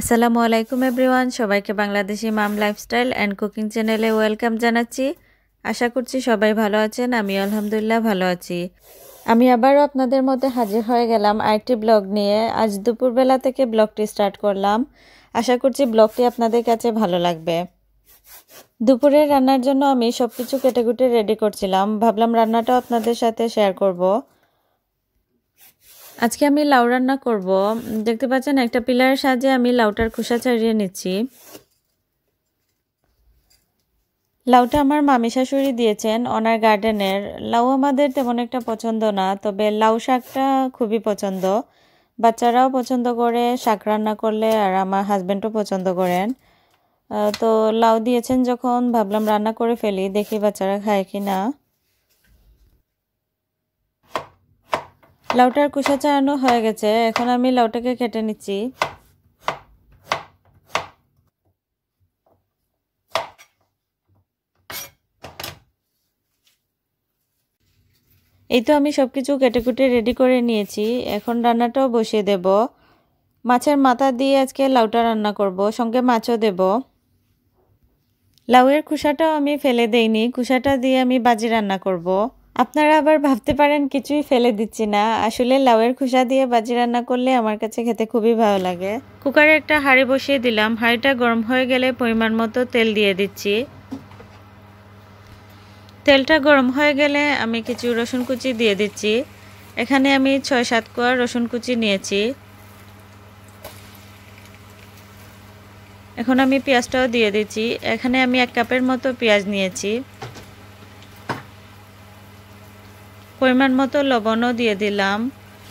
আসসালামু আলাইকুম এভরিওয়ান সবাইকে Bangladeshi mom lifestyle and cooking চ্যানেলে ওয়েলকাম জানাচ্ছি আশা করছি সবাই ভালো আছেন আমি আলহামদুলিল্লাহ ভালো আছি আমি আবারও আপনাদের মধ্যে হাজির হয়ে গেলাম আরেকটি ব্লগ নিয়ে আজ দুপুরবেলা থেকে ব্লগটি স্টার্ট করলাম আশা করছি ব্লগটি আপনাদের কাছে ভালো লাগবে দুপুরের রান্নার জন্য আমি সব কিছু কেটেকুটে রেডি করছিলাম ভাবলাম রান্নাটাও আপনাদের সাথে শেয়ার করবো আজকে আমি লাউ রান্না করব দেখতে পাচ্ছেন একটা পিলারের সাহায্যে আমি লাউটার খোসা ছাড়িয়ে নিচ্ছি লাউটা আমার মামি শাশুড়ি দিয়েছেন ওনার গার্ডেনের লাউ আমাদের তেমন একটা পছন্দ না তবে লাউ শাকটা খুবই পছন্দ বাচ্চারাও পছন্দ করে শাক রান্না করলে আর আমার হাজব্যান্ডও পছন্দ করেন তো লাউ দিয়েছেন যখন ভাবলাম রান্না করে ফেলি দেখি বাচ্চারা খায় কি না লাউটার কুষা চাড়ানো হয়ে গেছে এখন আমি লাউটাকে কেটে নিচ্ছি এই তো আমি সব কিছু কেটে কুটে রেডি করে নিয়েছি এখন রান্নাটাও বসিয়ে দেব মাছের মাথা দিয়ে আজকে লাউটা রান্না করব সঙ্গে মাছও দেব লাউয়ের খুসাটাও আমি ফেলে দেইনি খুসাটা দিয়ে আমি বাজি রান্না করব। আপনারা আবার ভাবতে পারেন কিছুই ফেলে দিচ্ছি না আসলে লাউয়ের খোসা দিয়ে বাজি রান্না করলে আমার কাছে খেতে খুবই ভালো লাগে কুকারে একটা হাঁড়ি বসিয়ে দিলাম হাঁড়িটা গরম হয়ে গেলে পরিমাণ মতো তেল দিয়ে দিচ্ছি তেলটা গরম হয়ে গেলে আমি কিছু রসুন কুচি দিয়ে দিচ্ছি এখানে আমি ছয় সাত কোয়া রসুন কুচি নিয়েছি এখন আমি পেঁয়াজটাও দিয়ে দিচ্ছি এখানে আমি এক কাপের মতো পেঁয়াজ নিয়েছি পরিমাণ মতো লবণও দিয়ে দিলাম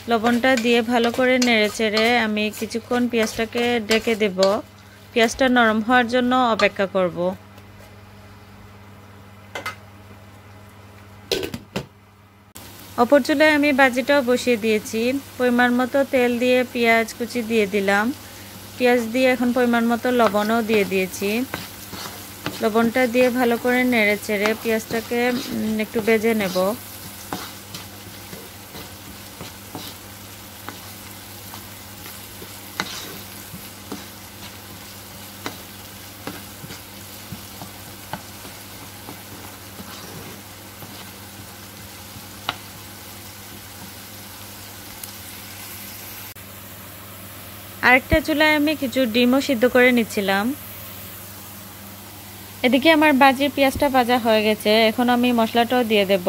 লবণটা দিয়ে ভালো করে নেড়েচেড়ে আমি কিছুক্ষণ পেঁয়াজটাকে ডেকে দেব পেঁয়াজটা নরম হওয়ার জন্য অপেক্ষা করব অপর চুলায় আমি বাজিটাও বসিয়ে দিয়েছি পরিমাণ মতো তেল দিয়ে পেঁয়াজ কুচি দিয়ে দিলাম পেঁয়াজ দিয়ে এখন পরিমাণ মতো লবণও দিয়ে দিয়েছি লবণটা দিয়ে ভালো করে নেড়ে চেড়ে পেঁয়াজটাকে একটু বেজে নেব আরেকটা চুলায় আমি কিছু ডিমও সিদ্ধ করে নিচ্ছিলাম এদিকে আমার বাজির পেঁয়াজটা ভাজা হয়ে গেছে এখন আমি মশলাটাও দিয়ে দেব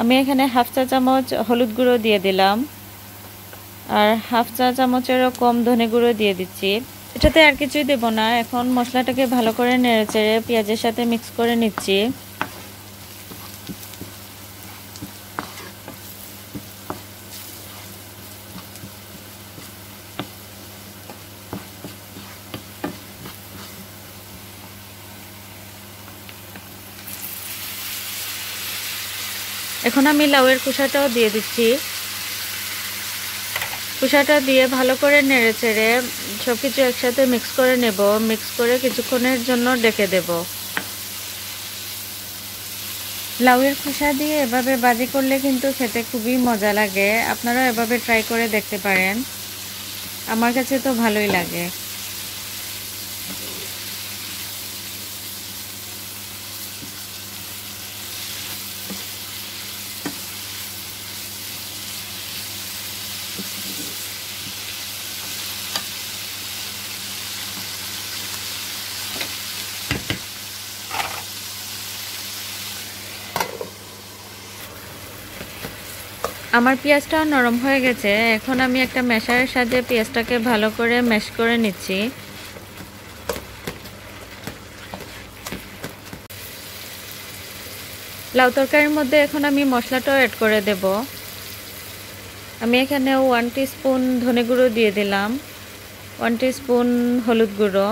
আমি এখানে হাফ চা চামচ হলুদ গুঁড়ো দিয়ে দিলাম আর হাফ চা চামচেরও কম ধনে গুঁড়ো দিয়ে দিচ্ছি এটাতে আর কিছুই দেব না এখন মশলাটাকে ভালো করে নেড়ে চেড়ে পেঁয়াজের সাথে মিক্স করে নিচ্ছি এখন আমি লাউয়ের কুসাটাও দিয়ে দিচ্ছি কুসাটা দিয়ে ভালো করে নেড়ে চেড়ে সব কিছু একসাথে মিক্স করে নেব মিক্স করে কিছুক্ষণের জন্য ডেকে দেব লাউয়ের খোসা দিয়ে এভাবে বাজি করলে কিন্তু খেতে খুবই মজা লাগে আপনারা এভাবে ট্রাই করে দেখতে পারেন আমার কাছে তো ভালোই লাগে আমার পেঁয়াজটা নরম হয়ে গেছে এখন আমি একটা মেশারের সাহায্যে পেঁয়াজটাকে ভালো করে ম্যাশ করে নিচ্ছি লাউ তরকারির মধ্যে এখন আমি মশলাটাও অ্যাড করে দেব আমি এখানে ওয়ান স্পুন ধনে গুঁড়ো দিয়ে দিলাম ওয়ান স্পুন হলুদ গুঁড়ো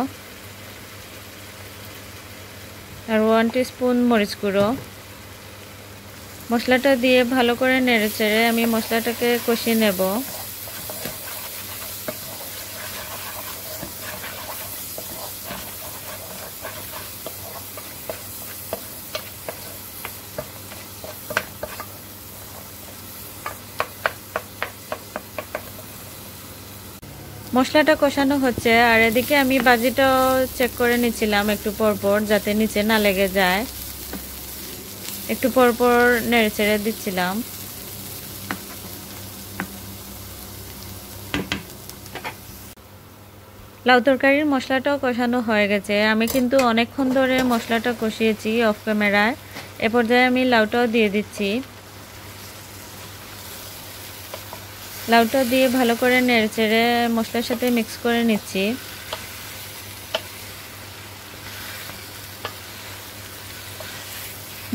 আর ওয়ান স্পুন মরিচ গুঁড়ো মশলাটা দিয়ে ভালো করে নেড়ে চেড়ে আমি মশলাটাকে কষিয়ে নেব মশলাটা কষানো হচ্ছে আর এদিকে আমি বাজিটাও চেক করে নিচ্ছিলাম একটু পরপর যাতে নিচে না লেগে যায় একটু পরপর নেড়ে ছেড়ে দিচ্ছিলাম লাউ তরকারির মশলাটাও কষানো হয়ে গেছে আমি কিন্তু অনেকক্ষণ ধরে মশলাটা কষিয়েছি অফ ক্যামেরায় এ পর্যায়ে আমি লাউটাও দিয়ে দিচ্ছি লাউটা দিয়ে ভালো করে নেড়ে চেড়ে মশলার সাথে মিক্স করে নিচ্ছি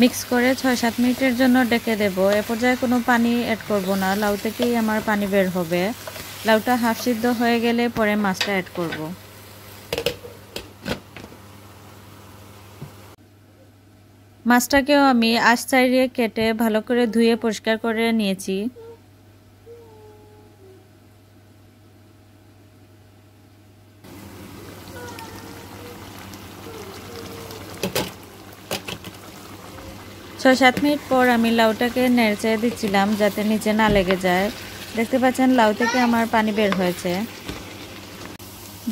মিক্স করে ছয় সাত মিনিটের জন্য ডেকে দেব এ পর্যায়ে কোনো পানি অ্যাড করব না লাউ থেকেই আমার পানি বের হবে লাউটা হাফ সিদ্ধ হয়ে গেলে পরে মাছটা অ্যাড করব মাছটাকেও আমি আশ চাইড়িয়ে কেটে ভালো করে ধুয়ে পরিষ্কার করে নিয়েছি ছয় সাত মিনিট পর আমি লাউটাকে নেড়ে দিচ্ছিলাম যাতে নিচে না লেগে যায় দেখতে পাচ্ছেন লাউ থেকে আমার পানি বের হয়েছে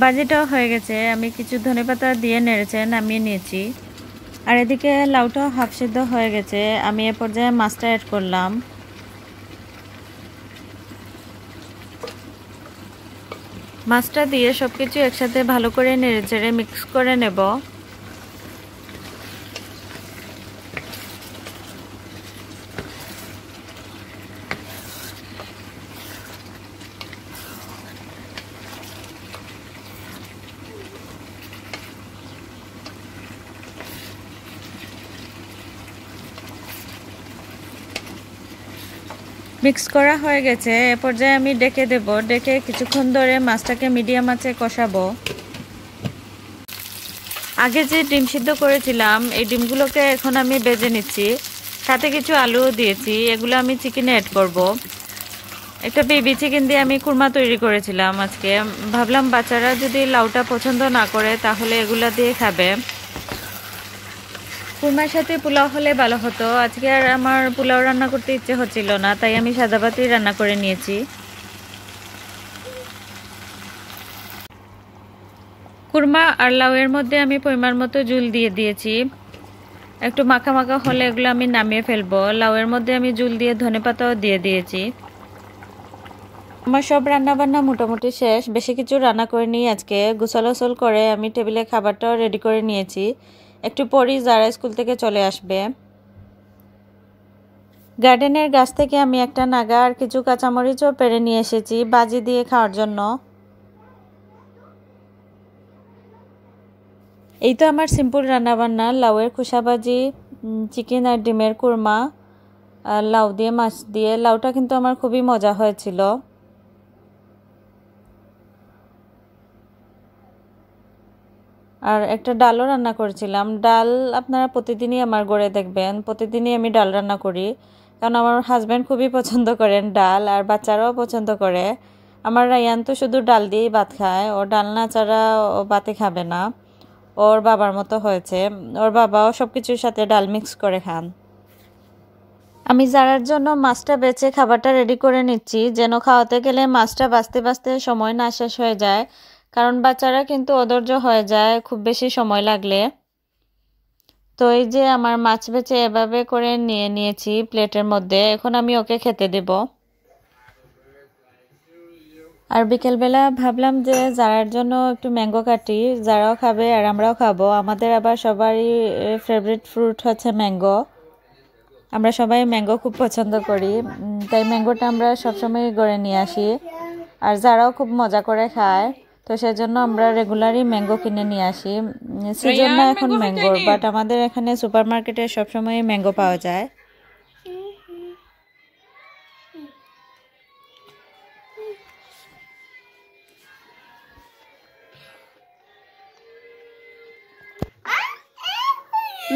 বাজিটাও হয়ে গেছে আমি কিছু ধনে পাতা দিয়ে নেড়েছে নামিয়ে নিয়েছি আর এদিকে লাউটাও হাফ সিদ্ধ হয়ে গেছে আমি এ পর্যায়ে মাছটা অ্যাড করলাম মাছটা দিয়ে সব কিছু একসাথে ভালো করে নেড়ে চেড়ে মিক্স করে নেব মিক্স করা হয়ে গেছে এ পর্যায়ে আমি ডেকে দেব ডেকে কিছুক্ষণ ধরে মাছটাকে মিডিয়াম আছে কষাবো আগে যে ডিম সিদ্ধ করেছিলাম এই ডিমগুলোকে এখন আমি বেজে নিচ্ছি সাথে কিছু আলুও দিয়েছি এগুলো আমি চিকেনে অ্যাড করব। একটা বেবি চিকেন দিয়ে আমি কুরমা তৈরি করেছিলাম আজকে ভাবলাম বাচ্চারা যদি লাউটা পছন্দ না করে তাহলে এগুলো দিয়ে খাবে কুমার সাথে পোলাও হলে ভালো হতো আজকে আর আমার পোলাও রান্না করতে ইচ্ছে হচ্ছিল না তাই আমি সাদা ভাতই রান্না করে নিয়েছি কুরমা আর লাউয়ের মধ্যে আমি পরিমাণ মতো জুল দিয়ে দিয়েছি একটু মাখা মাখা হলে এগুলো আমি নামিয়ে ফেলবো লাউয়ের মধ্যে আমি জুল দিয়ে ধনে পাতাও দিয়ে দিয়েছি আমার সব রান্নাবান্না মোটামুটি শেষ বেশি কিছু রান্না করে নিই আজকে গোসল ওসল করে আমি টেবিলে খাবারটাও রেডি করে নিয়েছি একটু পরই যারা স্কুল থেকে চলে আসবে গার্ডেনের গাছ থেকে আমি একটা নাগা আর কিছু কাঁচামরিচও পেরে নিয়ে এসেছি বাজি দিয়ে খাওয়ার জন্য এই তো আমার সিম্পল রান্নাবান্না লাউয়ের খুশাবাজি চিকেন আর ডিমের কুরমা লাউ দিয়ে মাছ দিয়ে লাউটা কিন্তু আমার খুবই মজা হয়েছিল আর একটা ডালও রান্না করেছিলাম ডাল আপনারা প্রতিদিনই আমার গড়ে দেখবেন প্রতিদিনই আমি ডাল রান্না করি কারণ আমার হাজব্যান্ড খুবই পছন্দ করেন ডাল আর বাচ্চারাও পছন্দ করে আমার রায়ান তো শুধু ডাল দিয়েই ভাত খায় ওর ডাল না ছাড়া ও ভাতে খাবে না ওর বাবার মতো হয়েছে ওর বাবাও সব কিছুর সাথে ডাল মিক্স করে খান আমি যারার জন্য মাছটা বেছে খাবারটা রেডি করে নিচ্ছি যেন খাওয়াতে গেলে মাছটা বাঁচতে বাঁচতে সময় না শেষ হয়ে যায় কারণ বাচ্চারা কিন্তু অধৈর্য হয়ে যায় খুব বেশি সময় লাগলে তো এই যে আমার মাছ বেছে এভাবে করে নিয়ে নিয়েছি প্লেটের মধ্যে এখন আমি ওকে খেতে দেব আর বিকেলবেলা ভাবলাম যে যারার জন্য একটু ম্যাঙ্গো কাটি যারাও খাবে আর আমরাও খাবো আমাদের আবার সবারই ফেভারিট ফ্রুট হচ্ছে ম্যাঙ্গো আমরা সবাই ম্যাঙ্গো খুব পছন্দ করি তাই ম্যাঙ্গোটা আমরা সবসময় গড়ে নিয়ে আসি আর যারাও খুব মজা করে খায় তো সেজন্য আমরা রেগুলারই ম্যাঙ্গো কিনে নিয়ে আসি সিজন না এখন ম্যাঙ্গো বাট আমাদের এখানে সুপার মার্কেটে সবসময় ম্যাঙ্গো পাওয়া যায়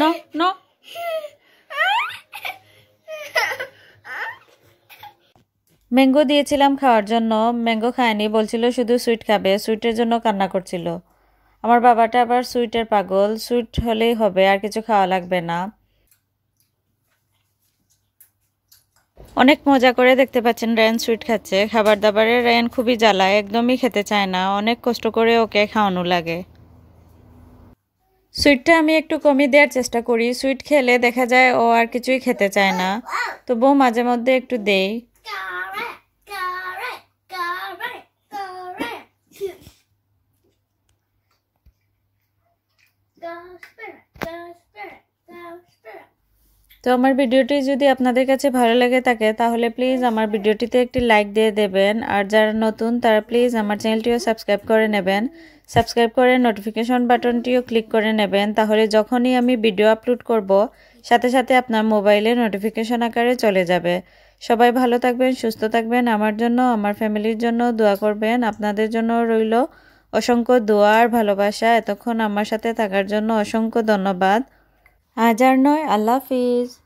No, no. ম্যাঙ্গো দিয়েছিলাম খাওয়ার জন্য ম্যাঙ্গো খায়নি বলছিল শুধু সুইট খাবে সুইটের জন্য কান্না করছিল আমার বাবাটা আবার সুইটের পাগল সুইট হলেই হবে আর কিছু খাওয়া লাগবে না অনেক মজা করে দেখতে পাচ্ছেন রায়ন সুইট খাচ্ছে খাবার দাবারে রায়ন খুবই জ্বালায় একদমই খেতে চায় না অনেক কষ্ট করে ওকে খাওয়ানো লাগে সুইটটা আমি একটু কমই দেওয়ার চেষ্টা করি সুইট খেলে দেখা যায় ও আর কিছুই খেতে চায় না তবুও মাঝে মধ্যে একটু দেই তো আমার ভিডিওটি যদি আপনাদের কাছে ভালো লেগে থাকে তাহলে প্লিজ আমার ভিডিওটিতে একটি লাইক দিয়ে দেবেন আর যারা নতুন তারা প্লিজ আমার চ্যানেলটিও সাবস্ক্রাইব করে নেবেন সাবস্ক্রাইব করে নোটিফিকেশন বাটনটিও ক্লিক করে নেবেন তাহলে যখনই আমি ভিডিও আপলোড করব সাথে সাথে আপনার মোবাইলে নোটিফিকেশন আকারে চলে যাবে সবাই ভালো থাকবেন সুস্থ থাকবেন আমার জন্য আমার ফ্যামিলির জন্য দোয়া করবেন আপনাদের জন্য রইল অসংখ্য দোয়া আর ভালোবাসা এতক্ষণ আমার সাথে থাকার জন্য অসংখ্য ধন্যবাদ आजार नय आल्लाफिज